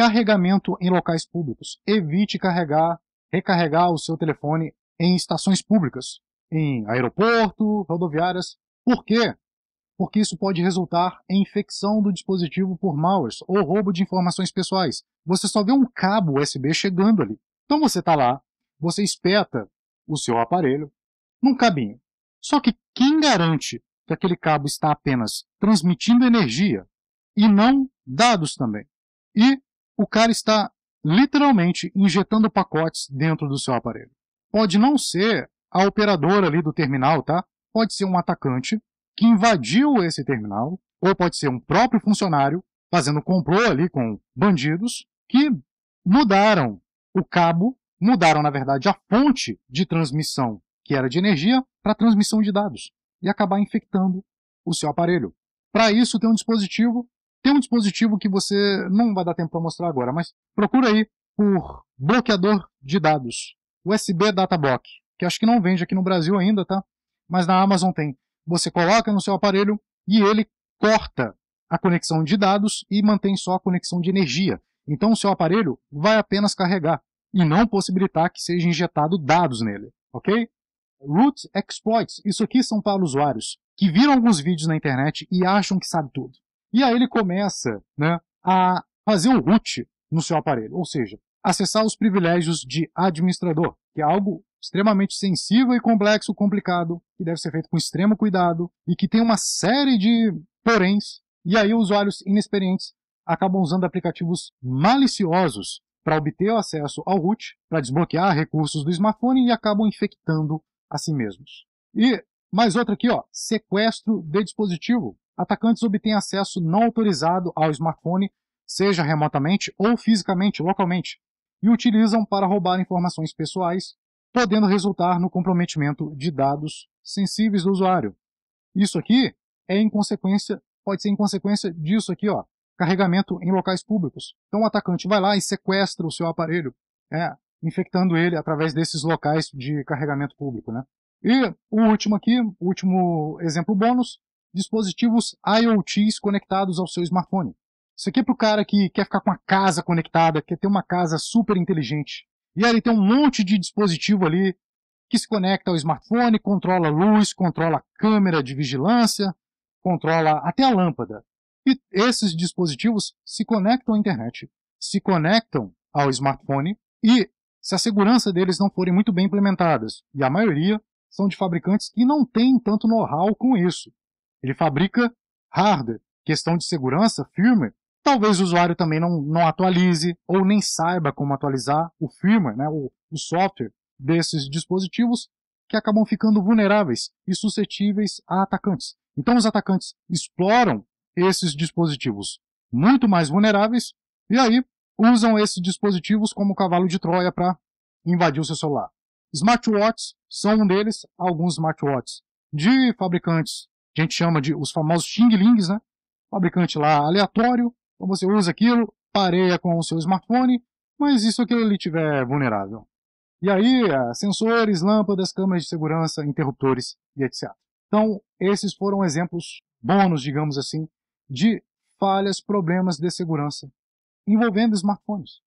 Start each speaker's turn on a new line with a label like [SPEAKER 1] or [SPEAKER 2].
[SPEAKER 1] Carregamento em locais públicos. Evite carregar, recarregar o seu telefone em estações públicas, em aeroporto, rodoviárias. Por quê? Porque isso pode resultar em infecção do dispositivo por malwares ou roubo de informações pessoais. Você só vê um cabo USB chegando ali. Então você está lá, você espeta o seu aparelho num cabinho. Só que quem garante que aquele cabo está apenas transmitindo energia e não dados também? E o cara está literalmente injetando pacotes dentro do seu aparelho. Pode não ser a operadora ali do terminal, tá? Pode ser um atacante que invadiu esse terminal, ou pode ser um próprio funcionário fazendo complô ali com bandidos que mudaram o cabo, mudaram na verdade a fonte de transmissão que era de energia para transmissão de dados e acabar infectando o seu aparelho. Para isso tem um dispositivo tem um dispositivo que você não vai dar tempo para mostrar agora, mas procura aí por bloqueador de dados, USB Data Block, que acho que não vende aqui no Brasil ainda, tá? Mas na Amazon tem. Você coloca no seu aparelho e ele corta a conexão de dados e mantém só a conexão de energia. Então o seu aparelho vai apenas carregar e não possibilitar que seja injetado dados nele, ok? Root exploits, isso aqui são para usuários que viram alguns vídeos na internet e acham que sabe tudo. E aí ele começa né, a fazer o root no seu aparelho, ou seja, acessar os privilégios de administrador, que é algo extremamente sensível e complexo, complicado, que deve ser feito com extremo cuidado e que tem uma série de poréns. E aí usuários inexperientes acabam usando aplicativos maliciosos para obter o acesso ao root, para desbloquear recursos do smartphone e acabam infectando a si mesmos. E mais outra aqui, ó, sequestro de dispositivo atacantes obtêm acesso não autorizado ao smartphone, seja remotamente ou fisicamente, localmente, e utilizam para roubar informações pessoais, podendo resultar no comprometimento de dados sensíveis do usuário. Isso aqui é em consequência, pode ser em consequência disso aqui, ó, carregamento em locais públicos. Então o atacante vai lá e sequestra o seu aparelho, é, infectando ele através desses locais de carregamento público, né? E o último aqui, o último exemplo bônus, dispositivos IoTs conectados ao seu smartphone. Isso aqui é o cara que quer ficar com a casa conectada, quer ter uma casa super inteligente. E aí ele tem um monte de dispositivo ali que se conecta ao smartphone, controla a luz, controla a câmera de vigilância, controla até a lâmpada. E esses dispositivos se conectam à internet, se conectam ao smartphone e, se a segurança deles não forem muito bem implementadas, e a maioria são de fabricantes que não têm tanto know-how com isso, ele fabrica hardware, questão de segurança, firmware. Talvez o usuário também não, não atualize ou nem saiba como atualizar o firmware, né, o, o software desses dispositivos que acabam ficando vulneráveis e suscetíveis a atacantes. Então, os atacantes exploram esses dispositivos muito mais vulneráveis e aí usam esses dispositivos como cavalo de Troia para invadir o seu celular. Smartwatches são um deles, alguns smartwatches de fabricantes a gente chama de os famosos xinglings, né? Fabricante lá aleatório, então você usa aquilo, pareia com o seu smartphone, mas isso que ele tiver vulnerável. E aí, é, sensores, lâmpadas, câmeras de segurança, interruptores e etc. Então, esses foram exemplos bônus, digamos assim, de falhas, problemas de segurança envolvendo smartphones.